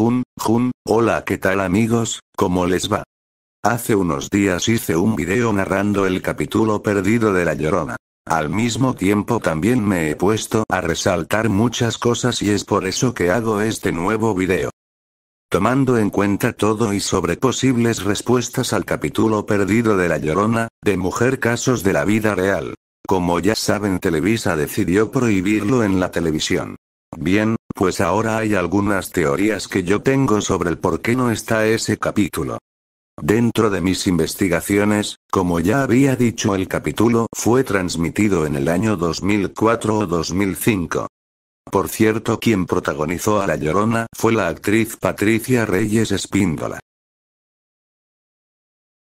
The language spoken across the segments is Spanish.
Jun, Jun, hola ¿qué tal amigos? ¿Cómo les va? Hace unos días hice un video narrando el capítulo perdido de La Llorona. Al mismo tiempo también me he puesto a resaltar muchas cosas y es por eso que hago este nuevo video. Tomando en cuenta todo y sobre posibles respuestas al capítulo perdido de La Llorona, de Mujer Casos de la Vida Real. Como ya saben Televisa decidió prohibirlo en la televisión. Bien, pues ahora hay algunas teorías que yo tengo sobre el por qué no está ese capítulo. Dentro de mis investigaciones, como ya había dicho el capítulo fue transmitido en el año 2004 o 2005. Por cierto, quien protagonizó a La Llorona fue la actriz Patricia Reyes Espíndola.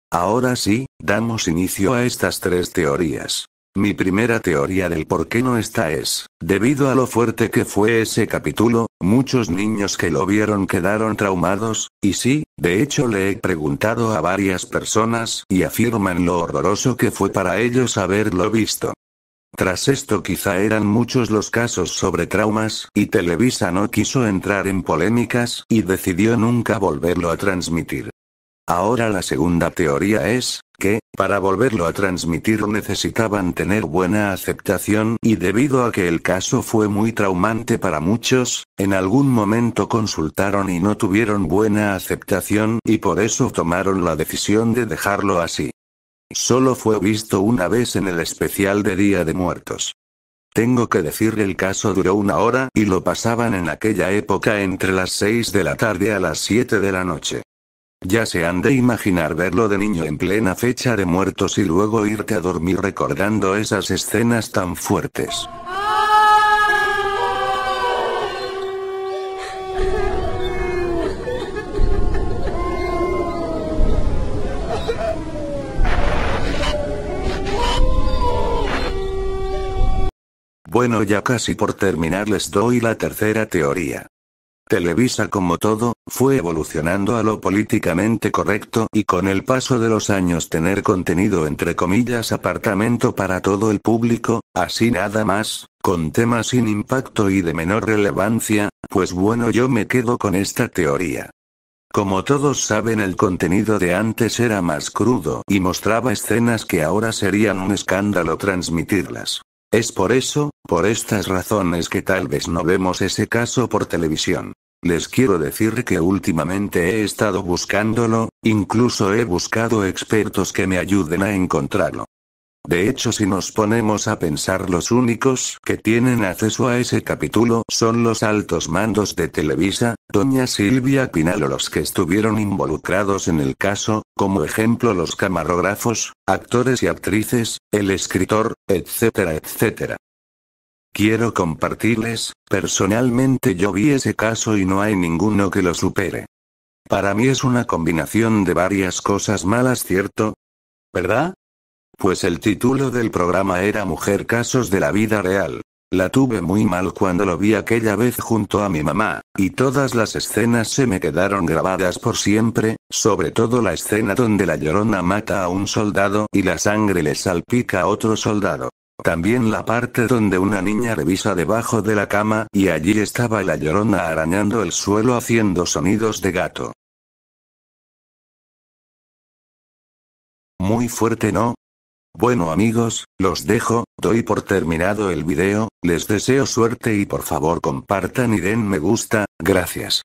Ahora sí, damos inicio a estas tres teorías. Mi primera teoría del por qué no está es, debido a lo fuerte que fue ese capítulo, muchos niños que lo vieron quedaron traumados, y sí, de hecho le he preguntado a varias personas y afirman lo horroroso que fue para ellos haberlo visto. Tras esto quizá eran muchos los casos sobre traumas, y Televisa no quiso entrar en polémicas, y decidió nunca volverlo a transmitir. Ahora la segunda teoría es, que, para volverlo a transmitir necesitaban tener buena aceptación y debido a que el caso fue muy traumante para muchos, en algún momento consultaron y no tuvieron buena aceptación y por eso tomaron la decisión de dejarlo así. Solo fue visto una vez en el especial de Día de Muertos. Tengo que decir el caso duró una hora y lo pasaban en aquella época entre las 6 de la tarde a las 7 de la noche. Ya se han de imaginar verlo de niño en plena fecha de muertos y luego irte a dormir recordando esas escenas tan fuertes. Bueno ya casi por terminar les doy la tercera teoría. Televisa como todo, fue evolucionando a lo políticamente correcto y con el paso de los años tener contenido entre comillas apartamento para todo el público, así nada más, con temas sin impacto y de menor relevancia, pues bueno yo me quedo con esta teoría. Como todos saben el contenido de antes era más crudo y mostraba escenas que ahora serían un escándalo transmitirlas. Es por eso, por estas razones que tal vez no vemos ese caso por televisión. Les quiero decir que últimamente he estado buscándolo, incluso he buscado expertos que me ayuden a encontrarlo. De hecho, si nos ponemos a pensar, los únicos que tienen acceso a ese capítulo son los altos mandos de Televisa, doña Silvia Pinal o los que estuvieron involucrados en el caso, como ejemplo los camarógrafos, actores y actrices, el escritor, etcétera, etcétera. Quiero compartirles, personalmente yo vi ese caso y no hay ninguno que lo supere. Para mí es una combinación de varias cosas malas, ¿cierto? ¿Verdad? Pues el título del programa era Mujer Casos de la Vida Real. La tuve muy mal cuando lo vi aquella vez junto a mi mamá, y todas las escenas se me quedaron grabadas por siempre, sobre todo la escena donde la llorona mata a un soldado y la sangre le salpica a otro soldado. También la parte donde una niña revisa debajo de la cama y allí estaba la llorona arañando el suelo haciendo sonidos de gato. Muy fuerte, ¿no? Bueno amigos, los dejo, doy por terminado el video, les deseo suerte y por favor compartan y den me gusta, gracias.